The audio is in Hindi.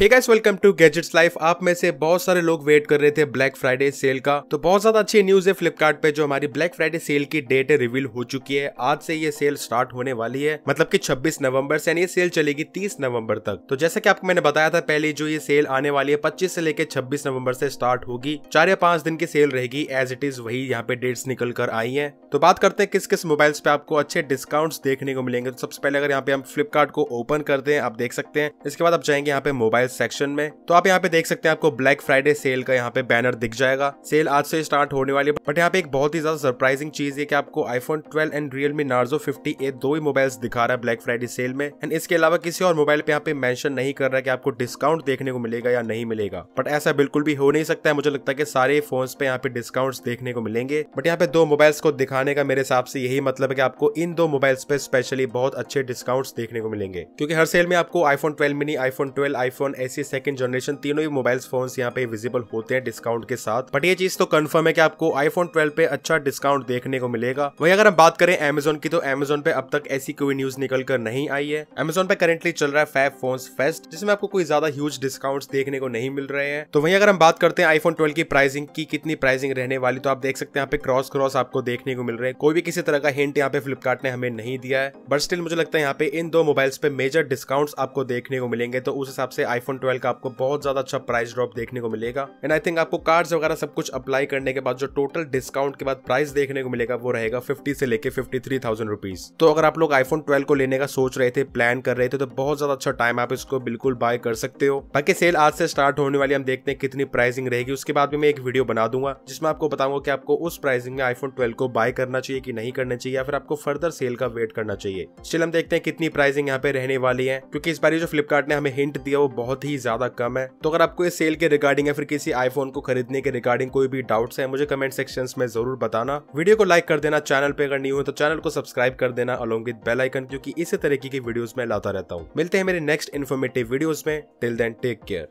hey guys welcome to gadgets life आप में से बहुत सारे लोग वेट कर रहे थे ब्लैक फ्राइडे सेल का तो बहुत ज्यादा अच्छी न्यूज है फ्लिपकार्ट पे जो हमारी ब्लैक फ्राइडे सेल की डेट रिवील हो चुकी है आज से ये सेल स्टार्ट होने वाली है मतलब कि 26 नवंबर से ये सेल चलेगी 30 नवंबर तक तो जैसा की आपको मैंने बताया था पहले जो ये सेल आने वाली है पच्चीस से लेकर छब्बीस नवम्बर से स्टार्ट होगी चार या पांच दिन की सेल रहेगी एज इट इज वही यहाँ पे डेट्स निकल कर आई है तो बात करते हैं किस किस मोबाइल्स पे आपको अच्छे डिस्काउंट देखने को मिलेंगे तो सबसे पहले अगर यहाँ पे हम फ्लिपकार्ट को ओपन करते हैं आप देख सकते हैं इसके बाद आप जाएंगे यहाँ पे मोबाइल सेक्शन में तो आप यहाँ पे देख सकते हैं आपको ब्लैक फ्राइडे सेल का यहाँ पे बैनर दिख जाएगा सेल आज से स्टार्ट होने वाली है बट यहाँ पे एक बहुत ही ज्यादा सरप्राइजिंग चीज है कि आपको iPhone 12 and Realme Narzo fifty दो ही मोबाइल्स दिखा रहा है ब्लैक फ्राइडे सेल में एंड इसके अलावा किसी और मोबाइल पे यहाँ पे मैंशन नहीं कर रहा है कि आपको डिस्काउंट देखने को मिलेगा या नहीं मिलेगा बट ऐसा बिल्कुल भी हो नहीं सकता है मुझे लगता है कि सारे फोन पे यहाँ पे डिस्काउंट देखने को मिलेंगे बट यहाँ पे दो मोबाइल्स को दिखाने का मेरे हिसाब से यही मतलब है कि आपको इन दो मोबाइल्स पे स्पेशली बहुत अच्छे डिस्काउंट्स देखने को मिलेंगे क्योंकि हर सेल में आपको iPhone 12 mini iPhone 12 iPhone one SE second generation तीनों ही मोबाइल फोन यहाँ पे विजिबल होते हैं डिस्काउंट के साथ बट ये चीज तो कंफर्म है कि आपको आईफोन ट्वेल्व पे अच्छा डिस्काउंट देखने को मिलेगा वही अगर हम बात करें अमेजोन की तो अमेजोन पे अब तक ऐसी कोई न्यूज निकल कर नहीं आई है अमेजोन पे करेंटली चल रहा है फाइव फोन फेस्ट जिसमें आपको कोई ज्यादा ह्यूज डिस्काउंट देखने को नहीं मिल रहे हैं तो वही अगर हम बात करते हैं आईफोन ट्वेल्व की प्राइसिंग की कितनी प्राइसिंग रहने वाली तो आप देख सकते हैं यहाँ पे क्रॉस क्रॉस आपको देखने को मिल रहे हैं कोई भी किसी तरह का हिंट यहाँ पे फ्लिपकार्ट ने हमें नहीं दिया है बट स्टिल मुझे लगता है यहाँ पे इन दो मोबाइल्स पे मेजर डिस्काउंट्स आपको देखने को मिलेंगे तो उस हिसाब से आई आईफोन ट्वेल्व का आपको बहुत ज्यादा अच्छा प्राइस ड्रॉप देखने को मिलेगा एंड आई थिंक आपको कार्ड्स वगैरह सब कुछ अप्लाई करने के बाद जो टोटल डिस्काउंट के बाद प्राइस देखने को मिलेगा वो रहेगा फिफ्टी से लेकर फिफ्टी थ्री थाउजेंड रुपीज तो अगर आप लोग आईफोन ट्वेल्व को लेने का सोच रहे थे प्लान कर रहे थे तो बहुत ज्यादा अच्छा टाइम आप इसको बिल्कुल बाय कर सकते हो बाकी सेल आज से स्टार्ट होने वाली हम देखते हैं कितनी प्राइसिंग रहेगी उसके बाद भी मैं एक वीडियो बना दूंगा जिसमें आपको बताऊंगा कि आपको उस प्राइसिंग में आईफोन ट्वेल्व को बाय करना चाहिए कि नहीं करना चाहिए या फिर आपको फर्दर सेल का वेट करना चाहिए स्टिल हम देखते हैं कितनी प्राइसिंग यहाँ पे रहने वाली है क्योंकि इस बार जो फ्लिपकार्ट ने हमें हिंट दिया वो बहुत बहुत ही ज्यादा कम है तो अगर आपको इस सेल के रिगार्डिंग या फिर किसी आईफोन को खरीदने के रिगार्डिंग कोई भी डाउट्स है मुझे कमेंट सेक्शन में जरूर बताना वीडियो को लाइक कर देना चैनल पे अगर न्यू है तो चैनल को सब्सक्राइब कर देना अलोंग विद बेल आइकन क्योंकि इसी तरीके की वीडियो में लाता रहता हूँ मिलते हैं मेरे नेक्स्ट इन्फॉर्मेटिव वीडियो में टिल देन टेक केयर